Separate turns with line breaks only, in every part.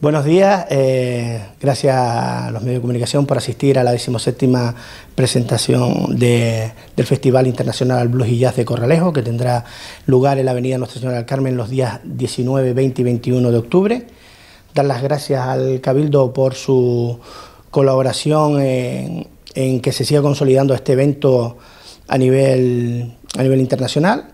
Buenos días, eh, gracias a los medios de comunicación por asistir a la 17 presentación del Festival Internacional Blues y Jazz de Corralejo, que tendrá lugar en la Avenida Nuestra Señora del Carmen los días 19, 20 y 21 de octubre. Dar las gracias al Cabildo por su colaboración en, que se siga consolidando este evento a nivel, a nivel internacional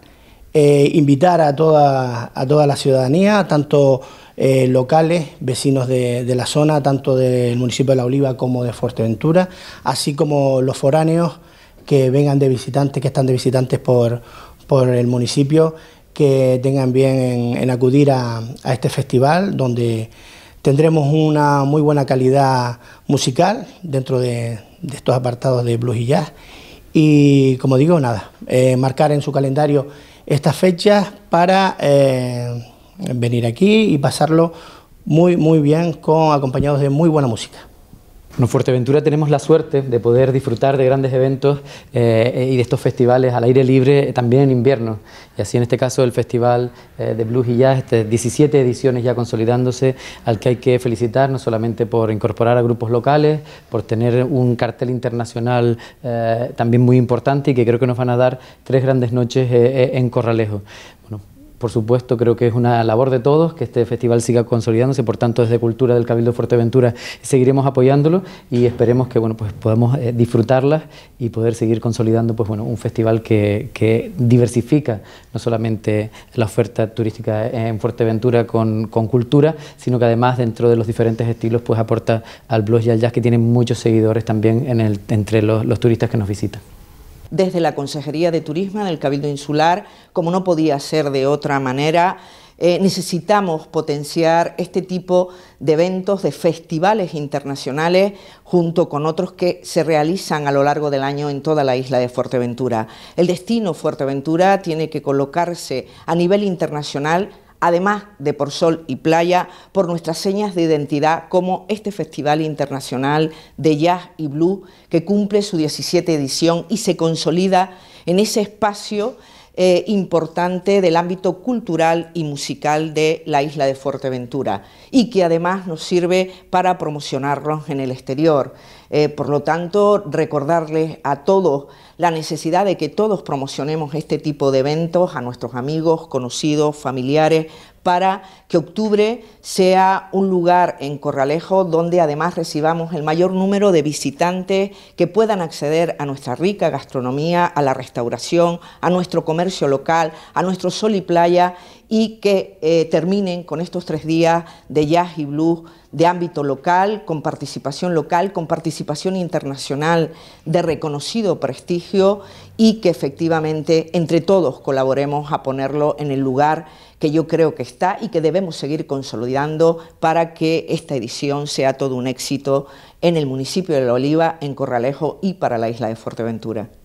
eh, invitar a toda, a toda la ciudadanía, tanto eh, locales, vecinos de, la zona, tanto del municipio de La Oliva como de Fuerteventura, así como los foráneos que vengan de visitantes, que están de visitantes por, por el municipio, que tengan bien en, acudir a, este festival donde tendremos una muy buena calidad musical dentro de, estos apartados de blues y jazz. Y como digo, nada, eh, marcar en su calendario estas fechas para eh, venir aquí y pasarlo muy,
muy bien, con, acompañados de muy buena música. En Fuerteventura tenemos la suerte de poder disfrutar de grandes eventos eh, y de estos festivales al aire libre eh, también en invierno. Y así en este caso el Festival eh, de Blues y Jazz, este, 17 ediciones ya consolidándose, al que hay que felicitar no solamente por incorporar a grupos locales, por tener un cartel internacional también muy importante y que creo que nos van a dar tres grandes noches en Corralejo. Por supuesto, creo que es una labor de todos que este festival siga consolidándose, por tanto, desde Cultura del Cabildo Fuerteventura seguiremos apoyándolo y esperemos que bueno, pues podamos eh, disfrutarlas y poder seguir consolidando pues, bueno, un festival que, diversifica no solamente la oferta turística en Fuerteventura con, cultura, sino que además dentro de los diferentes estilos pues aporta al blues y al jazz que tienen muchos seguidores también entre los turistas que nos visitan
desde la Consejería de Turismo del Cabildo Insular, como no podía ser de otra manera. Eh, necesitamos potenciar este tipo de eventos, de festivales internacionales, junto con otros que se realizan a lo largo del año en toda la isla de Fuerteventura. El destino Fuerteventura tiene que colocarse a nivel internacional además de por sol y playa, por nuestras señas de identidad como este Festival Internacional de Jazz y Blues que cumple su 17 edición y se consolida en ese espacio eh, importante del ámbito cultural y musical de la isla de Fuerteventura y que además nos sirve para promocionarlos en el exterior. Eh, por lo tanto, recordarles a todos la necesidad de que todos promocionemos este tipo de eventos a nuestros amigos, conocidos, familiares, para que octubre sea un lugar en Corralejo donde además recibamos el mayor número de visitantes que puedan acceder a nuestra rica gastronomía, a la restauración, a nuestro comercio local, a nuestro sol y playa y que eh, terminen con estos tres días de jazz y blues de ámbito local, con participación local, con participación internacional de reconocido prestigio y que efectivamente entre todos colaboremos a ponerlo en el lugar que yo creo que está y que debemos seguir consolidando para que esta edición sea todo un éxito en el municipio de La Oliva, en Corralejo y para la isla de Fuerteventura.